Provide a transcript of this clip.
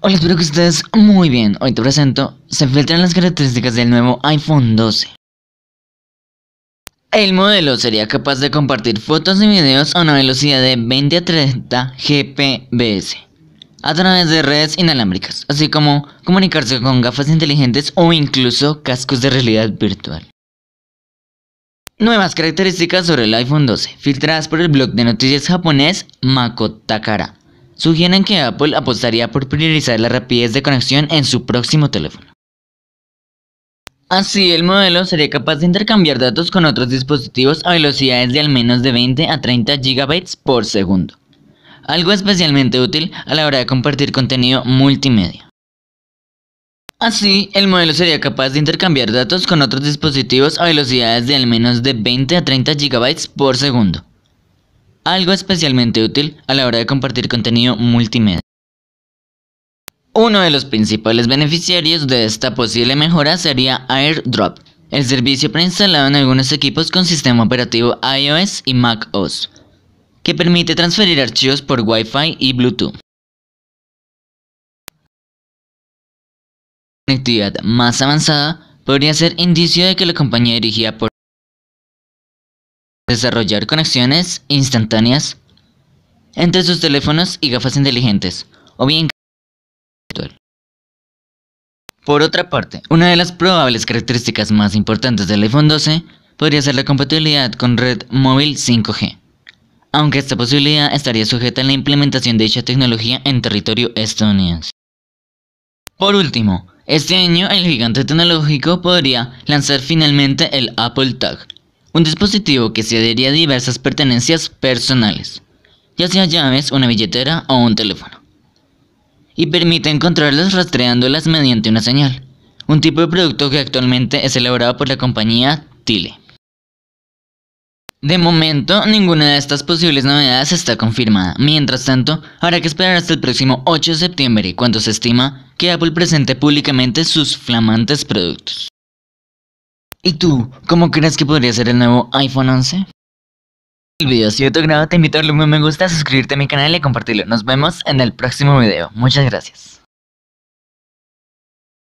Hola, espero que estés muy bien. Hoy te presento, se filtran las características del nuevo iPhone 12. El modelo sería capaz de compartir fotos y videos a una velocidad de 20 a 30 GPBS a través de redes inalámbricas, así como comunicarse con gafas inteligentes o incluso cascos de realidad virtual. Nuevas características sobre el iPhone 12, filtradas por el blog de noticias japonés Takara sugieren que Apple apostaría por priorizar la rapidez de conexión en su próximo teléfono. Así, el modelo sería capaz de intercambiar datos con otros dispositivos a velocidades de al menos de 20 a 30 GB por segundo, algo especialmente útil a la hora de compartir contenido multimedia. Así, el modelo sería capaz de intercambiar datos con otros dispositivos a velocidades de al menos de 20 a 30 GB por segundo, algo especialmente útil a la hora de compartir contenido multimedia. Uno de los principales beneficiarios de esta posible mejora sería AirDrop, el servicio preinstalado en algunos equipos con sistema operativo iOS y macOS, que permite transferir archivos por Wi-Fi y Bluetooth. Una conectividad más avanzada podría ser indicio de que la compañía dirigida por Desarrollar conexiones instantáneas entre sus teléfonos y gafas inteligentes, o bien Por otra parte, una de las probables características más importantes del iPhone 12 podría ser la compatibilidad con red móvil 5G, aunque esta posibilidad estaría sujeta a la implementación de dicha tecnología en territorio estadounidense. Por último, este año el gigante tecnológico podría lanzar finalmente el Apple Tag, un dispositivo que se adhería a diversas pertenencias personales, ya sea llaves, una billetera o un teléfono, y permite encontrarlas rastreándolas mediante una señal, un tipo de producto que actualmente es elaborado por la compañía Tile. De momento, ninguna de estas posibles novedades está confirmada. Mientras tanto, habrá que esperar hasta el próximo 8 de septiembre, cuando se estima que Apple presente públicamente sus flamantes productos. ¿Y tú, cómo crees que podría ser el nuevo iPhone 11? El video si te grado, te invito a darle un me gusta, suscribirte a mi canal y compartirlo. Nos vemos en el próximo video. Muchas gracias.